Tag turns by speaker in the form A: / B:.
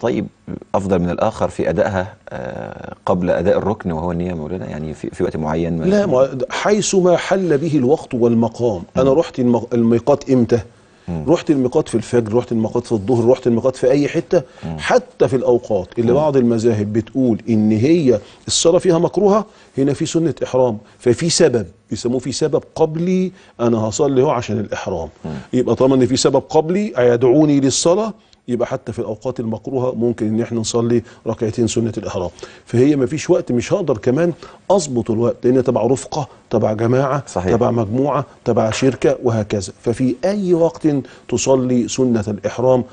A: طيب افضل من الاخر في ادائها آه، قبل اداء الركن وهو النيه مولانا يعني في, وقت معين لا
B: ما حيث ما حل به الوقت والمقام انا رحت الميقات امتى رحت الميقات في الفجر رحت الميقات في الظهر رحت الميقات في اي حته حتى في الاوقات اللي بعض المذاهب بتقول ان هي الصلاه فيها مكروهه هنا في سنه احرام ففي سبب يسموه في سبب قبلي انا هصلي هو عشان الاحرام يبقى طالما ان في سبب قبلي يدعوني للصلاه يبقى حتى في الاوقات المكروهه ممكن ان احنا نصلي ركعتين سنه الاحرام فهي ما فيش وقت مش هقدر كمان اظبط الوقت لان تبع رفقه تبع جماعه صحيح. تبع مجموعه تبع شركه وهكذا ففي اي وقت تصلي سنه الاحرام